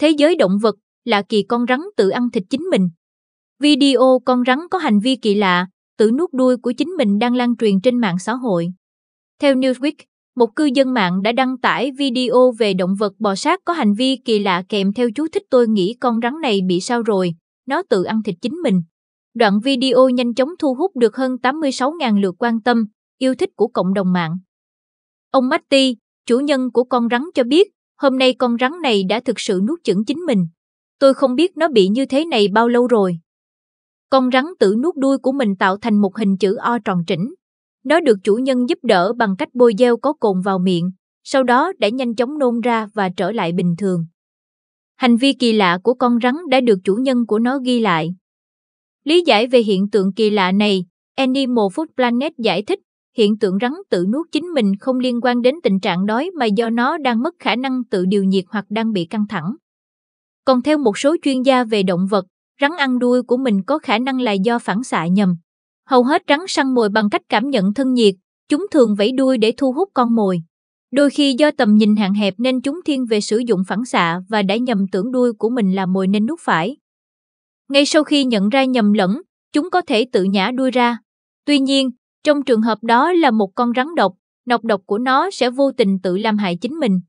Thế giới động vật là kỳ con rắn tự ăn thịt chính mình. Video con rắn có hành vi kỳ lạ, tự nuốt đuôi của chính mình đang lan truyền trên mạng xã hội. Theo Newsweek, một cư dân mạng đã đăng tải video về động vật bò sát có hành vi kỳ lạ kèm theo chú thích tôi nghĩ con rắn này bị sao rồi, nó tự ăn thịt chính mình. Đoạn video nhanh chóng thu hút được hơn 86.000 lượt quan tâm, yêu thích của cộng đồng mạng. Ông Matty, chủ nhân của con rắn cho biết, Hôm nay con rắn này đã thực sự nuốt chửng chính mình. Tôi không biết nó bị như thế này bao lâu rồi. Con rắn tự nuốt đuôi của mình tạo thành một hình chữ O tròn trĩnh. Nó được chủ nhân giúp đỡ bằng cách bôi deo có cồn vào miệng, sau đó đã nhanh chóng nôn ra và trở lại bình thường. Hành vi kỳ lạ của con rắn đã được chủ nhân của nó ghi lại. Lý giải về hiện tượng kỳ lạ này, Animal Food Planet giải thích hiện tượng rắn tự nuốt chính mình không liên quan đến tình trạng đói mà do nó đang mất khả năng tự điều nhiệt hoặc đang bị căng thẳng. Còn theo một số chuyên gia về động vật, rắn ăn đuôi của mình có khả năng là do phản xạ nhầm. Hầu hết rắn săn mồi bằng cách cảm nhận thân nhiệt, chúng thường vẫy đuôi để thu hút con mồi. Đôi khi do tầm nhìn hạn hẹp nên chúng thiên về sử dụng phản xạ và đã nhầm tưởng đuôi của mình là mồi nên nuốt phải. Ngay sau khi nhận ra nhầm lẫn, chúng có thể tự nhả đuôi ra. Tuy nhiên, trong trường hợp đó là một con rắn độc, nọc độc của nó sẽ vô tình tự làm hại chính mình.